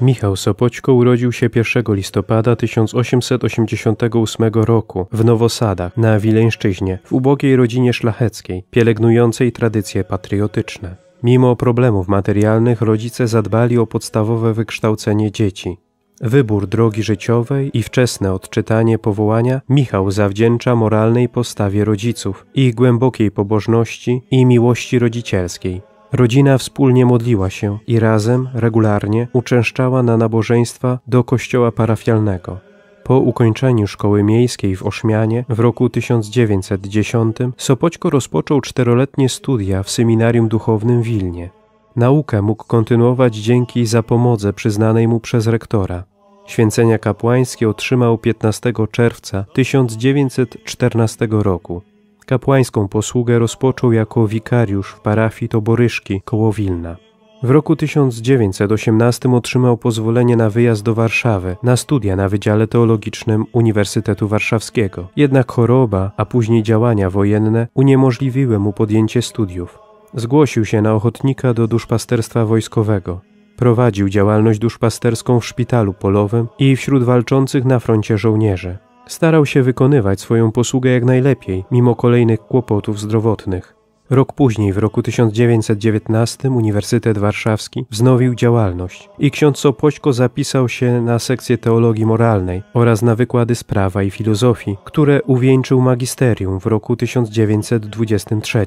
Michał Sopoćko urodził się 1 listopada 1888 roku w Nowosadach na Wileńszczyźnie, w ubogiej rodzinie szlacheckiej, pielęgnującej tradycje patriotyczne. Mimo problemów materialnych rodzice zadbali o podstawowe wykształcenie dzieci. Wybór drogi życiowej i wczesne odczytanie powołania Michał zawdzięcza moralnej postawie rodziców, ich głębokiej pobożności i miłości rodzicielskiej. Rodzina wspólnie modliła się i razem, regularnie uczęszczała na nabożeństwa do kościoła parafialnego. Po ukończeniu szkoły miejskiej w Ośmianie w roku 1910 Sopoćko rozpoczął czteroletnie studia w seminarium duchownym Wilnie. Naukę mógł kontynuować dzięki zapomodze przyznanej mu przez rektora. Święcenia kapłańskie otrzymał 15 czerwca 1914 roku. Kapłańską posługę rozpoczął jako wikariusz w parafii Toboryszki koło Wilna. W roku 1918 otrzymał pozwolenie na wyjazd do Warszawy na studia na Wydziale Teologicznym Uniwersytetu Warszawskiego. Jednak choroba, a później działania wojenne uniemożliwiły mu podjęcie studiów. Zgłosił się na ochotnika do duszpasterstwa wojskowego. Prowadził działalność duszpasterską w szpitalu polowym i wśród walczących na froncie żołnierzy. Starał się wykonywać swoją posługę jak najlepiej, mimo kolejnych kłopotów zdrowotnych. Rok później, w roku 1919, Uniwersytet Warszawski wznowił działalność i ksiądz Sopoćko zapisał się na sekcję teologii moralnej oraz na wykłady z prawa i filozofii, które uwieńczył magisterium w roku 1923.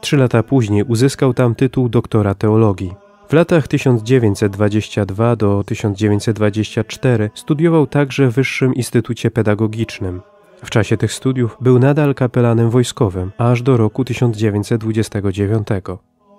Trzy lata później uzyskał tam tytuł doktora teologii. W latach 1922 do 1924 studiował także w Wyższym Instytucie Pedagogicznym. W czasie tych studiów był nadal kapelanem wojskowym aż do roku 1929.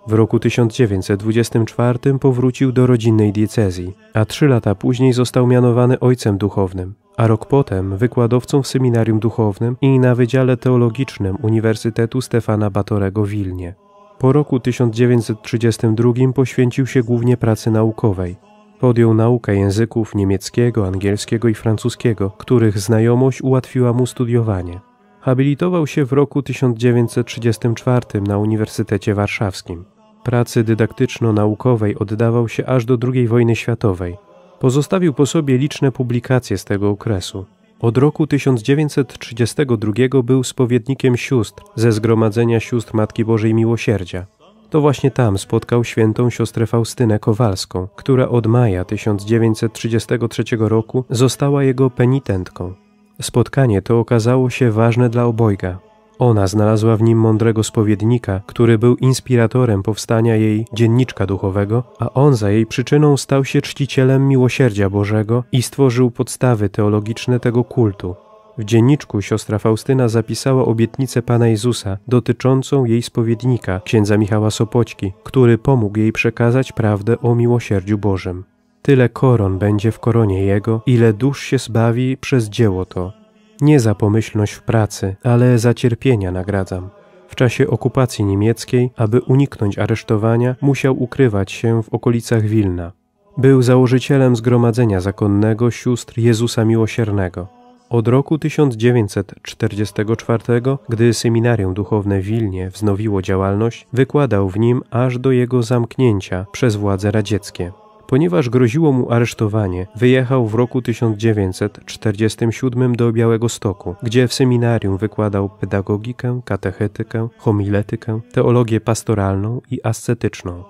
W roku 1924 powrócił do rodzinnej diecezji, a trzy lata później został mianowany ojcem duchownym, a rok potem wykładowcą w seminarium duchownym i na Wydziale Teologicznym Uniwersytetu Stefana Batorego w Wilnie. Po roku 1932 poświęcił się głównie pracy naukowej. Podjął naukę języków niemieckiego, angielskiego i francuskiego, których znajomość ułatwiła mu studiowanie. Habilitował się w roku 1934 na Uniwersytecie Warszawskim. Pracy dydaktyczno-naukowej oddawał się aż do II wojny światowej. Pozostawił po sobie liczne publikacje z tego okresu. Od roku 1932 był spowiednikiem sióstr ze Zgromadzenia Sióstr Matki Bożej Miłosierdzia. To właśnie tam spotkał świętą siostrę Faustynę Kowalską, która od maja 1933 roku została jego penitentką. Spotkanie to okazało się ważne dla obojga, ona znalazła w nim mądrego spowiednika, który był inspiratorem powstania jej dzienniczka duchowego, a on za jej przyczyną stał się czcicielem miłosierdzia Bożego i stworzył podstawy teologiczne tego kultu. W dzienniczku siostra Faustyna zapisała obietnicę Pana Jezusa dotyczącą jej spowiednika, księdza Michała Sopoćki, który pomógł jej przekazać prawdę o miłosierdziu Bożym. Tyle koron będzie w koronie Jego, ile dusz się zbawi przez dzieło to, nie za pomyślność w pracy, ale za cierpienia nagradzam. W czasie okupacji niemieckiej, aby uniknąć aresztowania, musiał ukrywać się w okolicach Wilna. Był założycielem Zgromadzenia Zakonnego Sióstr Jezusa Miłosiernego. Od roku 1944, gdy seminarium duchowne w Wilnie wznowiło działalność, wykładał w nim aż do jego zamknięcia przez władze radzieckie. Ponieważ groziło mu aresztowanie, wyjechał w roku 1947 do Białego Stoku, gdzie w seminarium wykładał pedagogikę, katechetykę, homiletykę, teologię pastoralną i ascetyczną.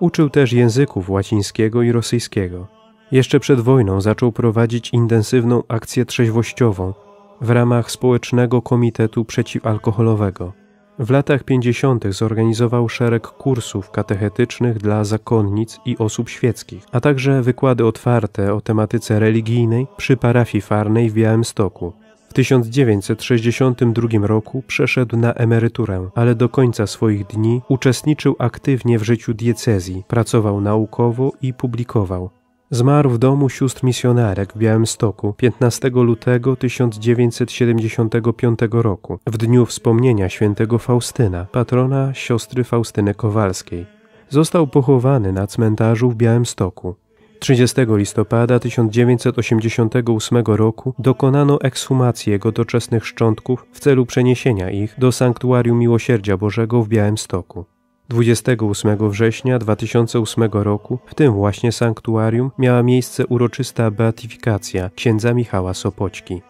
Uczył też języków łacińskiego i rosyjskiego. Jeszcze przed wojną zaczął prowadzić intensywną akcję trzeźwościową w ramach Społecznego Komitetu Przeciwalkoholowego – w latach 50. zorganizował szereg kursów katechetycznych dla zakonnic i osób świeckich, a także wykłady otwarte o tematyce religijnej przy parafii farnej w Białymstoku. W 1962 roku przeszedł na emeryturę, ale do końca swoich dni uczestniczył aktywnie w życiu diecezji, pracował naukowo i publikował. Zmarł w domu sióstr misjonarek w Białymstoku 15 lutego 1975 roku, w dniu wspomnienia świętego Faustyna, patrona siostry Faustyny Kowalskiej. Został pochowany na cmentarzu w Białymstoku. 30 listopada 1988 roku dokonano ekshumacji jego doczesnych szczątków w celu przeniesienia ich do Sanktuarium Miłosierdzia Bożego w Białymstoku. 28 września 2008 roku w tym właśnie sanktuarium miała miejsce uroczysta beatyfikacja księdza Michała Sopoćki.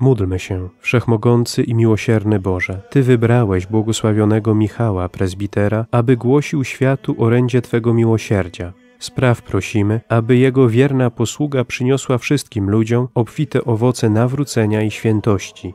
Módlmy się, wszechmogący i miłosierny Boże, Ty wybrałeś błogosławionego Michała, prezbitera, aby głosił światu orędzie Twego miłosierdzia. Spraw prosimy, aby jego wierna posługa przyniosła wszystkim ludziom obfite owoce nawrócenia i świętości